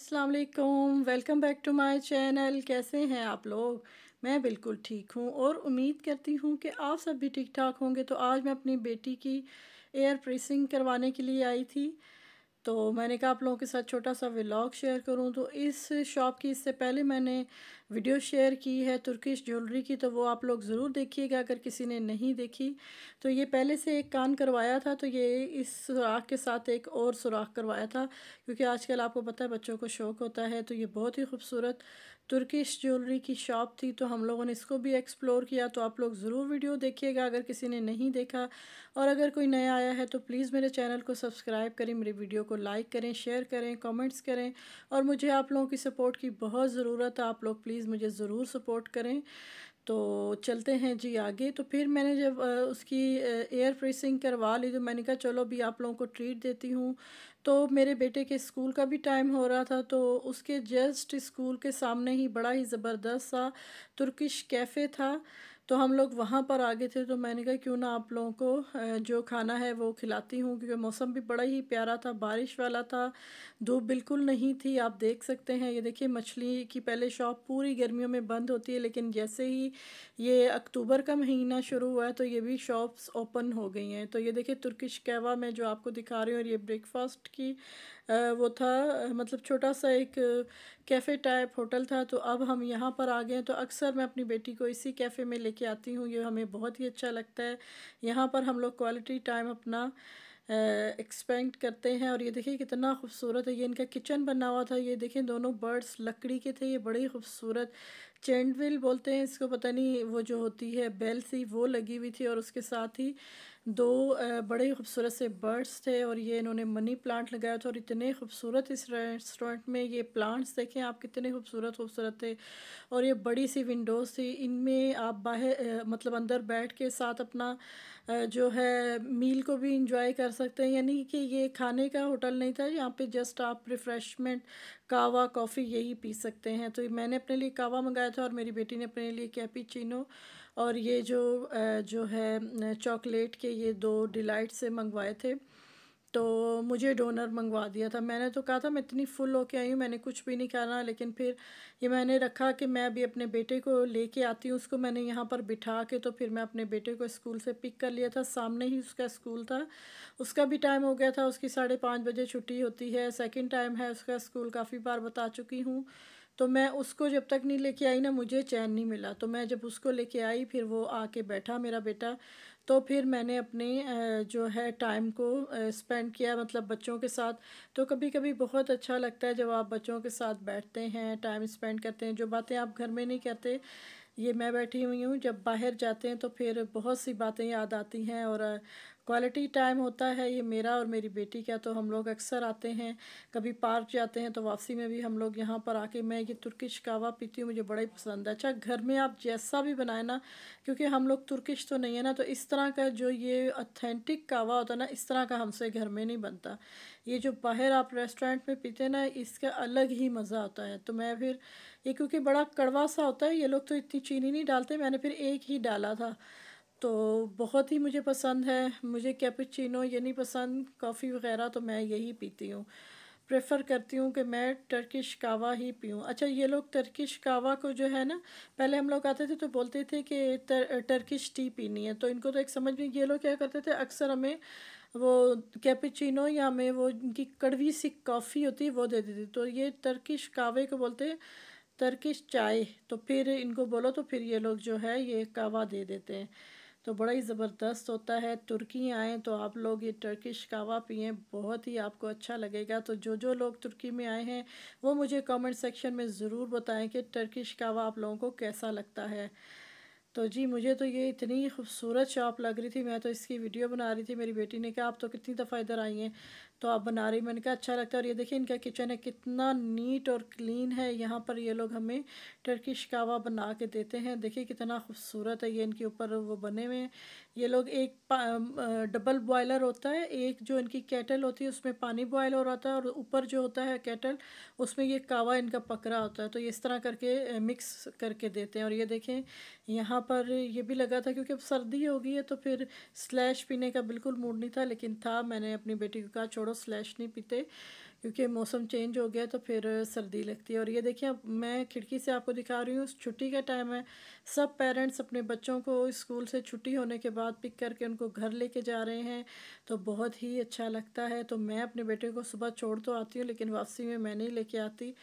Aslam welcome back to my channel कैसे हैं आप लोग मैं बिल्कुल ठीक हूँ और उम्मीद करती हूँ कि आप सब भी ठीक ठाक होंगे तो आज मैं अपनी बेटी की एयर प्रेसिंग करवाने के लिए आई थी तो मैंने कहा आप लोगों के साथ छोटा सा व्लॉग शेयर करूँ तो इस शॉप की इससे पहले मैंने वीडियो शेयर की है तुर्किश ज्वेलरी की तो वो आप लोग ज़रूर देखिएगा अगर किसी ने नहीं देखी तो ये पहले से एक कान करवाया था तो ये इस सुराख के साथ एक और सुराख करवाया था क्योंकि आजकल आपको पता है बच्चों को शौक़ होता है तो ये बहुत ही खूबसूरत तुर्किश ज्वेलरी की शॉप थी तो हम लोगों ने इसको भी एक्सप्लोर किया तो आप लोग ज़रूर वीडियो देखिएगा अगर किसी ने नहीं देखा और अगर कोई नया आया है तो प्लीज़ मेरे चैनल को सब्सक्राइब करें मेरी वीडियो को लाइक करें शेयर करें कमेंट्स करें और मुझे आप लोगों की सपोर्ट की बहुत ज़रूरत है आप लोग प्लीज़ प्लीज़ मुझे ज़रूर सपोर्ट करें तो चलते हैं जी आगे तो फिर मैंने जब उसकी एयर प्रेसिंग करवा ली तो मैंने कहा चलो अभी आप लोगों को ट्रीट देती हूँ तो मेरे बेटे के स्कूल का भी टाइम हो रहा था तो उसके जस्ट स्कूल के सामने ही बड़ा ही ज़बरदस्त सा तुर्किश कैफ़े था तो हम लोग वहाँ पर आ गए थे तो मैंने कहा क्यों ना आप लोगों को जो खाना है वो खिलाती हूँ क्योंकि मौसम भी बड़ा ही प्यारा था बारिश वाला था धूप बिल्कुल नहीं थी आप देख सकते हैं ये देखिए मछली की पहले शॉप पूरी गर्मियों में बंद होती है लेकिन जैसे ही ये अक्टूबर का महीना शुरू हुआ है तो ये भी शॉप्स ओपन हो गई हैं तो ये देखिए तुर्किश कहवा में जो आपको दिखा रही हूँ और ये ब्रेकफास्ट की वो था मतलब छोटा सा एक कैफ़े टाइप होटल था तो अब हम यहाँ पर आ गए हैं तो अक्सर मैं अपनी बेटी को इसी कैफ़े में लेके आती हूँ ये हमें बहुत ही अच्छा लगता है यहाँ पर हम लोग क्वालिटी टाइम अपना एक्सपेंड करते हैं और ये देखिए कितना खूबसूरत है ये इनका किचन बना हुआ था ये देखें दोनों बर्ड्स लकड़ी के थे ये बड़े खूबसूरत चैंडविल बोलते हैं इसको पता नहीं वो जो होती है बेल सी वो लगी हुई थी और उसके साथ ही दो बड़े खूबसूरत से बर्ड्स थे और ये इन्होंने मनी प्लांट लगाया था और इतने खूबसूरत इस रेस्टोरेंट में ये प्लांट्स देखें आप कितने खूबसूरत खूबसूरत थे और ये बड़ी सी विंडोज़ थी इनमें आप बाहर मतलब अंदर बैठ के साथ अपना जो है मील को भी इंजॉय कर सकते हैं यानी कि ये खाने का होटल नहीं था यहाँ पे जस्ट आप रिफ़्रेशमेंट कावा कॉफ़ी यही पी सकते हैं तो मैंने अपने लिए कावा मंगाया था और मेरी बेटी ने अपने लिए कैपीचिनो और ये जो जो है चॉकलेट के ये दो डिलाइट से मंगवाए थे तो मुझे डोनर मंगवा दिया था मैंने तो कहा था मैं इतनी फुल होके आई हूँ मैंने कुछ भी नहीं करना लेकिन फिर ये मैंने रखा कि मैं अभी अपने बेटे को लेके आती हूँ उसको मैंने यहाँ पर बिठा के तो फिर मैं अपने बेटे को स्कूल से पिक कर लिया था सामने ही उसका स्कूल था उसका भी टाइम हो गया था उसकी साढ़े पाँच बजे छुट्टी होती है सेकेंड टाइम है उसका स्कूल काफ़ी बार बता चुकी हूँ तो मैं उसको जब तक नहीं लेके आई ना मुझे चैन नहीं मिला तो मैं जब उसको लेके आई फिर वो आके बैठा मेरा बेटा तो फिर मैंने अपने जो है टाइम को स्पेंड किया मतलब बच्चों के साथ तो कभी कभी बहुत अच्छा लगता है जब आप बच्चों के साथ बैठते हैं टाइम स्पेंड करते हैं जो बातें आप घर में नहीं कहते ये मैं बैठी हुई हूँ जब बाहर जाते हैं तो फिर बहुत सी बातें याद आती हैं और क्वालिटी टाइम होता है ये मेरा और मेरी बेटी का तो हम लोग अक्सर आते हैं कभी पार्क जाते हैं तो वापसी में भी हम लोग यहाँ पर आके मैं ये तुर्किश कावा पीती हूँ मुझे बड़ा ही पसंद है अच्छा घर में आप जैसा भी बनाए ना क्योंकि हम लोग तुर्किश तो नहीं है ना तो इस तरह का जो ये अथेंटिक कावा होता है ना इस तरह का हमसे घर में नहीं बनता ये जो बाहर आप रेस्टोरेंट में पीते हैं ना इसका अलग ही मज़ा आता है तो मैं फिर ये क्योंकि बड़ा कड़वा सा होता है ये लोग तो इतनी चीनी नहीं डालते मैंने फिर एक ही डाला था तो बहुत ही मुझे पसंद है मुझे कैपेचिनो ये नहीं पसंद कॉफ़ी वगैरह तो मैं यही पीती हूँ प्रेफर करती हूँ कि मैं टर्किश कावा ही पीऊँ अच्छा ये लोग टर्किश कावा को जो है ना पहले हम लोग आते थे तो बोलते थे कि तर, टर्किश टी पीनी है तो इनको तो एक समझ में ये लोग क्या करते थे अक्सर हमें वो कैपेचिनो या हमें वो इनकी कड़वी सी कॉफ़ी होती है वो दे देती तो ये टर्किश कावे को बोलते टर्किश चाय तो फिर इनको बोलो तो फिर ये लोग जो है ये कावा दे देते हैं तो बड़ा ही ज़बरदस्त होता है तुर्की आए तो आप लोग ये टर्किश कावा पिए बहुत ही आपको अच्छा लगेगा तो जो जो लोग तुर्की में आए हैं वो मुझे कमेंट सेक्शन में ज़रूर बताएं कि टर्किश कावा आप लोगों को कैसा लगता है तो जी मुझे तो ये इतनी खूबसूरत शॉप लग रही थी मैं तो इसकी वीडियो बना रही थी मेरी बेटी ने कहा आप तो कितनी दफ़ा इधर आई हैं तो आप बना रही मैंने कहा अच्छा लगता है और ये देखिए इनका किचन है कितना नीट और क्लीन है यहाँ पर ये लोग हमें टर्किश कावा बना के देते हैं देखिए कितना खूबसूरत है ये इनके ऊपर वो बने हुए हैं ये लोग एक डबल बॉयलर होता है एक जो इनकी कैटल होती है उसमें पानी बॉयल हो रहा है और ऊपर जो होता है कैटल उसमें ये कावा इनका पकड़ा होता है तो ये इस तरह करके मिक्स करके देते हैं और ये देखें यहाँ पर ये भी लगा था क्योंकि अब सर्दी हो गई है तो फिर स्लैश पीने का बिल्कुल मूड नहीं था लेकिन था मैंने अपनी बेटी को कहा थोड़ा स्लैश नहीं पीते क्योंकि मौसम चेंज हो गया तो फिर सर्दी लगती है और ये देखिए मैं खिड़की से आपको दिखा रही हूँ छुट्टी का टाइम है सब पेरेंट्स अपने बच्चों को स्कूल से छुट्टी होने के बाद पिक करके उनको घर लेके जा रहे हैं तो बहुत ही अच्छा लगता है तो मैं अपने बेटे को सुबह छोड़ तो आती हूँ लेकिन वापसी में मैं नहीं लेके आती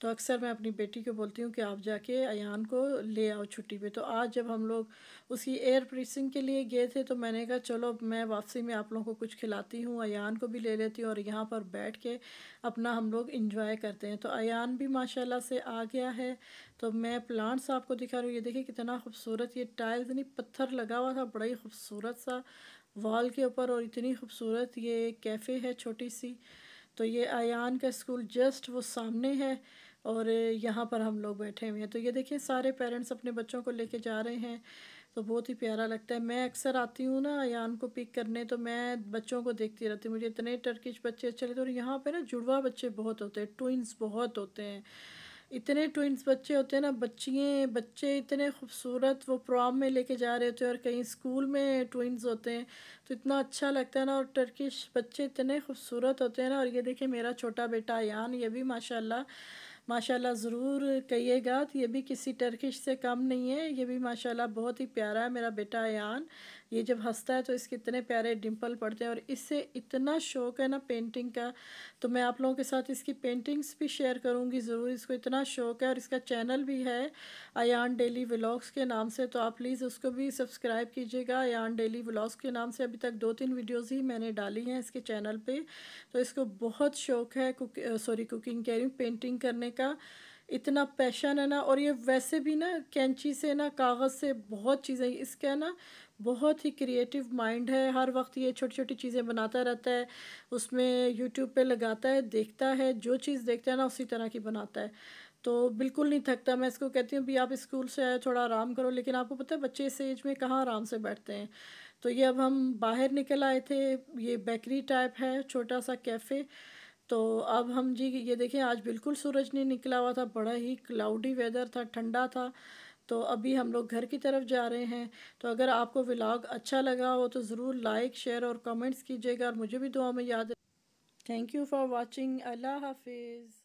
तो अक्सर मैं अपनी बेटी को बोलती हूँ कि आप जाके अयान को ले आओ छुट्टी पे तो आज जब हम लोग उसकी एयर प्रेसिंग के लिए गए थे तो मैंने कहा चलो मैं वापसी में आप लोगों को कुछ खिलाती हूँ अयान को भी ले लेती हूँ और यहाँ पर बैठ के अपना हम लोग इंजॉय करते हैं तो अयान भी माशाला से आ गया है तो मैं प्लांट्स आपको दिखा रही हूँ ये देखिए कितना खूबसूरत ये टाइल्स नहीं पत्थर लगा हुआ था बड़ा ही खूबसूरत सा वॉल के ऊपर और इतनी खूबसूरत ये कैफ़े है छोटी सी तो ये आयान का स्कूल जस्ट वो सामने है और यहाँ पर हम लोग बैठे हुए हैं तो ये देखिए सारे पेरेंट्स अपने बच्चों को लेके जा रहे हैं तो बहुत ही प्यारा लगता है मैं अक्सर आती हूँ ना यान को पिक करने तो मैं बच्चों को देखती रहती हूँ मुझे इतने टर्किश बच्चे अच्छे लगते हैं और यहाँ पर ना जुड़वा बच्चे बहुत होते हैं ट्विंस बहुत होते हैं इतने ट्विंस बच्चे होते हैं ना बच्चियाँ बच्चे इतने खूबसूरत वो प्रॉम में लेके जा रहे होते हैं और कहीं स्कूल में ट्विंस होते हैं तो इतना अच्छा लगता है ना और टर्किश बच्चे इतने खूबसूरत होते हैं ना और ये देखिए मेरा छोटा बेटा यान ये भी माशाल्लाह माशाल्लाह ज़रूर कहिएगा तो ये भी किसी टर्किश से कम नहीं है ये भी माशाल्लाह बहुत ही प्यारा है मेरा बेटा यान ये जब हंसता है तो इसके इतने प्यारे डिम्पल पड़ते हैं और इससे इतना शौक है ना पेंटिंग का तो मैं आप लोगों के साथ इसकी पेंटिंग्स भी शेयर करूँगी ज़रूर इसको इतना शौक है और इसका चैनल भी है अयान डेली व्लॉग्स के नाम से तो आप प्लीज़ उसको भी सब्सक्राइब कीजिएगा अयान डेली व्लॉग्स के नाम से अभी तक दो तीन वीडियोज़ ही मैंने डाली हैं इसके चैनल पर तो इसको बहुत शौक है कुक सॉरी कुकिंग कह रही हूँ पेंटिंग करने का इतना पैशन है ना और ये वैसे भी ना कैंची से ना कागज़ से बहुत चीज़ें इसका ना बहुत ही क्रिएटिव माइंड है हर वक्त ये छोटी छोटी चीज़ें बनाता रहता है उसमें यूट्यूब पे लगाता है देखता है जो चीज़ देखता है ना उसी तरह की बनाता है तो बिल्कुल नहीं थकता मैं इसको कहती हूँ भी आप स्कूल से आए थोड़ा आराम करो लेकिन आपको पता है बच्चे इस एज में कहाँ आराम से बैठते हैं तो ये अब हम बाहर निकल आए थे ये बेकरी टाइप है छोटा सा कैफ़े तो अब हम जी ये देखें आज बिल्कुल सूरज नहीं निकला हुआ था बड़ा ही क्लाउडी वेदर था ठंडा था तो अभी हम लोग घर की तरफ जा रहे हैं तो अगर आपको व्लाग अच्छा लगा हो तो ज़रूर लाइक शेयर और कमेंट्स कीजिएगा और मुझे भी दुआ में याद थैंक यू फॉर वॉचिंग अल्लाह हाफिज़